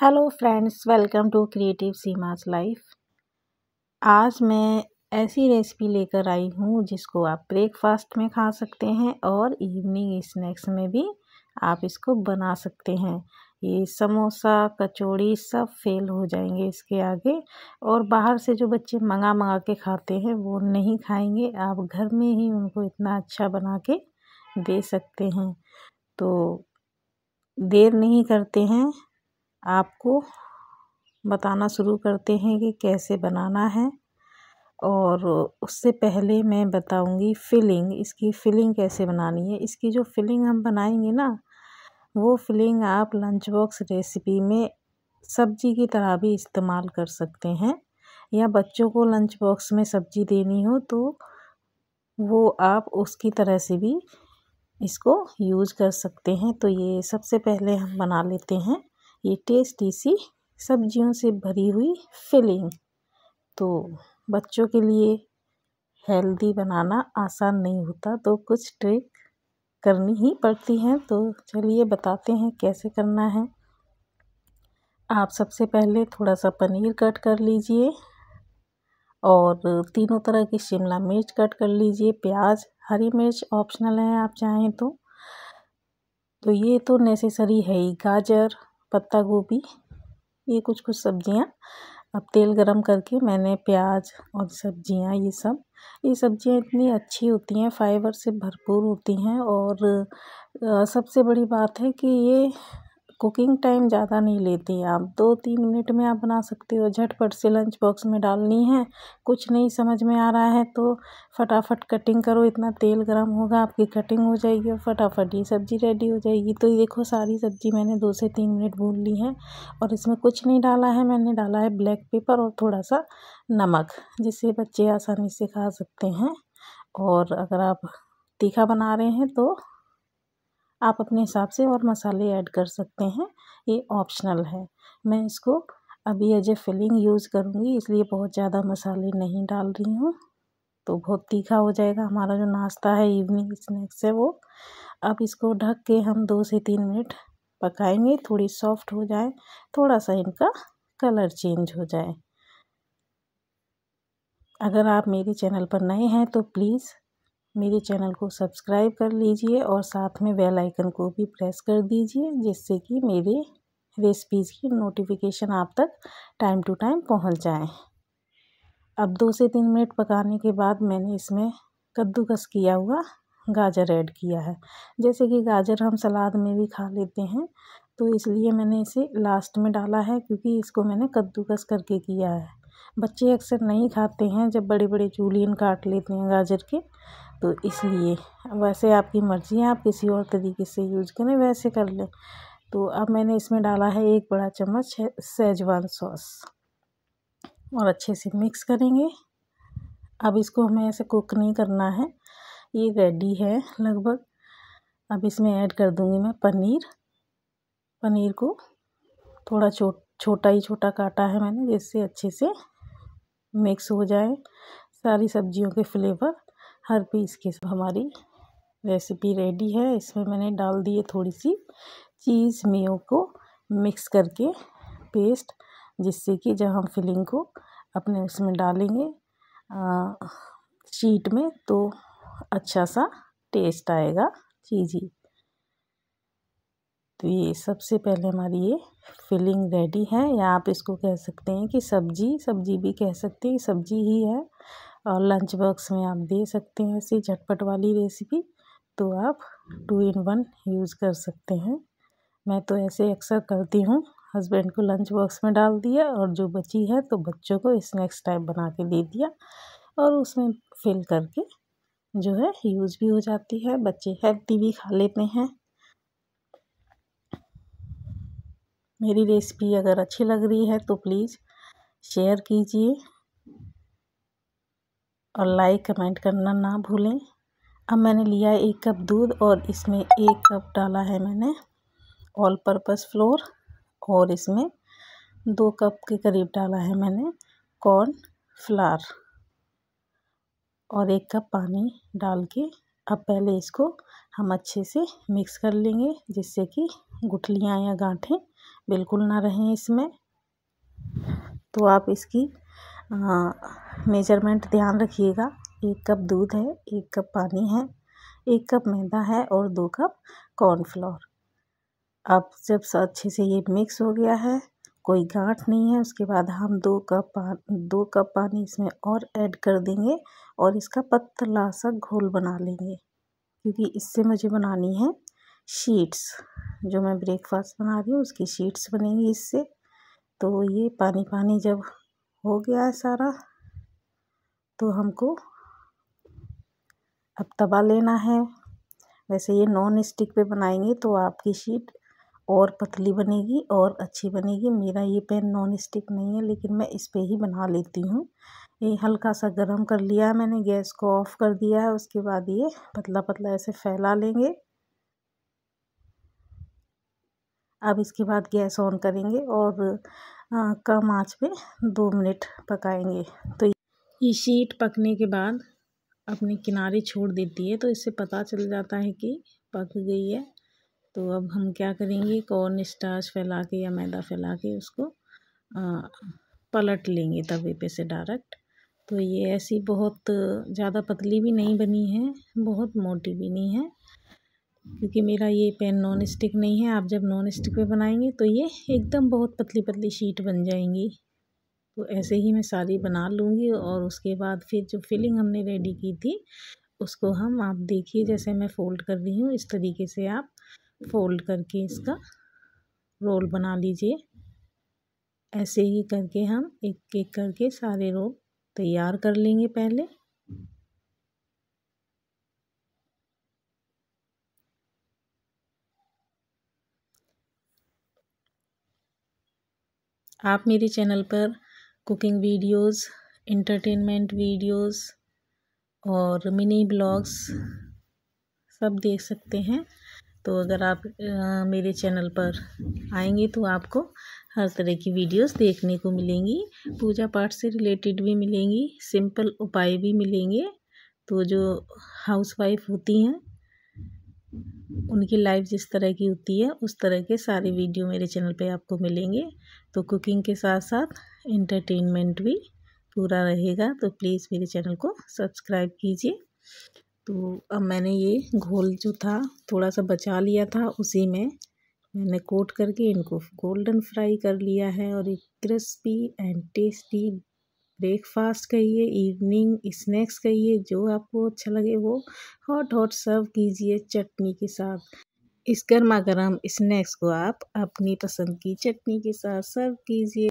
hello friends welcome to creative Seema's life आज मैं ऐसी रेसिपी लेकर आई हूँ जिसको आप ब्रेकफास्ट में खा सकते हैं और इवनिंग स्नैक्स में भी आप इसको बना सकते हैं ये समोसा कचौड़ी सब फेल हो जाएंगे इसके आगे और बाहर से जो बच्चे मंगा मंगा के खाते हैं वो नहीं खाएंगे आप घर में ही उनको इतना अच्छा बना के दे सकते हैं तो देर नहीं करते हैं आपको बताना शुरू करते हैं कि कैसे बनाना है और उससे पहले मैं बताऊंगी फिलिंग इसकी फिलिंग कैसे बनानी है इसकी जो फिलिंग हम बनाएंगे ना वो फिलिंग आप लंच बॉक्स रेसिपी में सब्जी की तरह भी इस्तेमाल कर सकते हैं या बच्चों को लंच बॉक्स में सब्जी देनी हो तो वो आप उसकी तरह से भी इसको यूज कर सकते हैं तो ये सबसे पहले हम बना लेते हैं ये टेस्टी सी सब्जियों से भरी हुई फिलिंग तो बच्चों के लिए हेल्दी बनाना आसान नहीं होता तो कुछ ट्रिक करनी ही पड़ती हैं तो चलिए बताते हैं कैसे करना है आप सबसे पहले थोड़ा सा पनीर कट कर लीजिए और तीनों तरह की शिमला मिर्च कट कर लीजिए प्याज हरी मिर्च ऑप्शनल है आप चाहें तो तो ये तो नेसेसरी है ही गाजर पत्ता गोभी ये कुछ कुछ सब्ज़ियाँ अब तेल गरम करके मैंने प्याज और सब्जियाँ ये सब ये सब्ज़ियाँ इतनी अच्छी होती हैं फाइबर से भरपूर होती हैं और सबसे बड़ी बात है कि ये कुकिंग टाइम ज़्यादा नहीं लेती है आप दो तीन मिनट में आप बना सकते हो झटपट से लंच बॉक्स में डालनी है कुछ नहीं समझ में आ रहा है तो फटाफट कटिंग करो इतना तेल गर्म होगा आपकी कटिंग हो जाएगी और फटाफट ये सब्ज़ी रेडी हो जाएगी तो ये देखो सारी सब्ज़ी मैंने दो से तीन मिनट भून ली है और इसमें कुछ नहीं डाला है मैंने डाला है ब्लैक पेपर और थोड़ा सा नमक जिससे बच्चे आसानी से खा सकते हैं और अगर आप तीखा बना रहे हैं तो आप अपने हिसाब से और मसाले ऐड कर सकते हैं ये ऑप्शनल है मैं इसको अभी एज ए फिलिंग यूज़ करूँगी इसलिए बहुत ज़्यादा मसाले नहीं डाल रही हूँ तो बहुत तीखा हो जाएगा हमारा जो नाश्ता है इवनिंग स्नैक्स है वो अब इसको ढक के हम दो से तीन मिनट पकाएंगे थोड़ी सॉफ्ट हो जाए थोड़ा सा इनका कलर चेंज हो जाए अगर आप मेरे चैनल पर नए हैं तो प्लीज़ मेरे चैनल को सब्सक्राइब कर लीजिए और साथ में बेल आइकन को भी प्रेस कर दीजिए जिससे कि मेरे रेसिपीज़ की नोटिफिकेशन आप तक टाइम टू टाइम पहुंच जाए अब दो से तीन मिनट पकाने के बाद मैंने इसमें कद्दूकस किया हुआ गाजर ऐड किया है जैसे कि गाजर हम सलाद में भी खा लेते हैं तो इसलिए मैंने इसे लास्ट में डाला है क्योंकि इसको मैंने कद्दूकस करके किया है बच्चे अक्सर नहीं खाते हैं जब बड़े बड़े चूलियन काट लेते हैं गाजर के तो इसलिए वैसे आपकी मर्ज़ी है आप किसी और तरीके से यूज़ करें वैसे कर लें तो अब मैंने इसमें डाला है एक बड़ा चम्मच सेजवान सॉस और अच्छे से मिक्स करेंगे अब इसको हमें ऐसे कुक नहीं करना है ये रेडी है लगभग अब इसमें ऐड कर दूँगी मैं पनीर पनीर को थोड़ा छो छोटा ही छोटा काटा है मैंने जिससे अच्छे से मिक्स हो जाए सारी सब्जियों के फ्लेवर हर पीस की हमारी रेसिपी रेडी है इसमें मैंने डाल दी है थोड़ी सी चीज़ मेयो को मिक्स करके पेस्ट जिससे कि जब हम फिलिंग को अपने उसमें डालेंगे शीट में तो अच्छा सा टेस्ट आएगा चीज़ी तो ये सबसे पहले हमारी ये फिलिंग रेडी है या आप इसको कह सकते हैं कि सब्जी सब्जी भी कह सकते हैं सब्जी ही है और लंच बॉक्स में आप दे सकते हैं ऐसी झटपट वाली रेसिपी तो आप टू इन वन यूज़ कर सकते हैं मैं तो ऐसे अक्सर करती हूँ हस्बैंड को लंच बॉक्स में डाल दिया और जो बची है तो बच्चों को स्नैक्स टाइप बना के दे दिया और उसमें फिल करके जो है यूज़ भी हो जाती है बच्चे हेल्थी भी खा लेते हैं मेरी रेसिपी अगर अच्छी लग रही है तो प्लीज़ शेयर कीजिए और लाइक कमेंट करना ना भूलें अब मैंने लिया एक कप दूध और इसमें एक कप डाला है मैंने ऑल पर्पज फ्लोर और इसमें दो कप के करीब डाला है मैंने कॉर्न फ्लार और एक कप पानी डाल के अब पहले इसको हम अच्छे से मिक्स कर लेंगे जिससे कि गुठलियाँ या गांठें बिल्कुल ना रहें इसमें तो आप इसकी आ, मेजरमेंट ध्यान रखिएगा एक कप दूध है एक कप पानी है एक कप मैदा है और दो कप कॉर्नफ्लोर अब जब अच्छे से ये मिक्स हो गया है कोई गांठ नहीं है उसके बाद हम दो कप पा दो कप पानी इसमें और ऐड कर देंगे और इसका पतला सा घोल बना लेंगे क्योंकि इससे मुझे बनानी है शीट्स जो मैं ब्रेकफास्ट बना रही हूँ उसकी शीट्स बनेंगी इससे तो ये पानी पानी जब हो गया है सारा तो हमको अब तवा लेना है वैसे ये नॉन स्टिक पे बनाएंगे तो आपकी शीट और पतली बनेगी और अच्छी बनेगी मेरा ये पेन नॉन स्टिक नहीं है लेकिन मैं इस पर ही बना लेती हूँ ये हल्का सा गर्म कर लिया है मैंने गैस को ऑफ कर दिया है उसके बाद ये पतला पतला ऐसे फैला लेंगे अब इसके बाद गैस ऑन करेंगे और कम आंच पे दो मिनट पकाएंगे तो ये शीट पकने के बाद अपने किनारे छोड़ देती है तो इससे पता चल जाता है कि पक गई है तो अब हम क्या करेंगे कॉर्न स्टार्च फैला के या मैदा फैला के उसको आ, पलट लेंगे तवे पे से डायरेक्ट तो ये ऐसी बहुत ज़्यादा पतली भी नहीं बनी है बहुत मोटी भी नहीं है क्योंकि मेरा ये पेन नॉन स्टिक नहीं है आप जब नॉन स्टिक पे बनाएंगे तो ये एकदम बहुत पतली पतली शीट बन जाएंगी तो ऐसे ही मैं सारी बना लूँगी और उसके बाद फिर जो फिलिंग हमने रेडी की थी उसको हम आप देखिए जैसे मैं फ़ोल्ड कर रही हूँ इस तरीके से आप फ़ोल्ड करके इसका रोल बना लीजिए ऐसे ही करके हम एक एक करके सारे रोल तैयार कर लेंगे पहले आप मेरे चैनल पर कुकिंग वीडियोस इंटरटेनमेंट वीडियोस और मिनी ब्लॉग्स सब देख सकते हैं तो अगर आप आ, मेरे चैनल पर आएंगे तो आपको हर तरह की वीडियोस देखने को मिलेंगी पूजा पाठ से रिलेटेड भी मिलेंगी सिंपल उपाय भी मिलेंगे तो जो हाउसवाइफ होती हैं उनकी लाइफ जिस तरह की होती है उस तरह के सारे वीडियो मेरे चैनल पे आपको मिलेंगे तो कुकिंग के साथ साथ इंटरटेनमेंट भी पूरा रहेगा तो प्लीज़ मेरे चैनल को सब्सक्राइब कीजिए तो अब मैंने ये घोल जो था थोड़ा सा बचा लिया था उसी में मैंने कोट करके इनको गोल्डन फ्राई कर लिया है और एक क्रिस्पी एंड टेस्टी ब्रेकफास्ट कहिए इवनिंग स्नैक्स कहिए जो आपको अच्छा लगे वो हॉट हॉट सर्व कीजिए चटनी के साथ इस गर्मा गर्म स्नैक्स को आप अपनी पसंद की चटनी के साथ सर्व कीजिए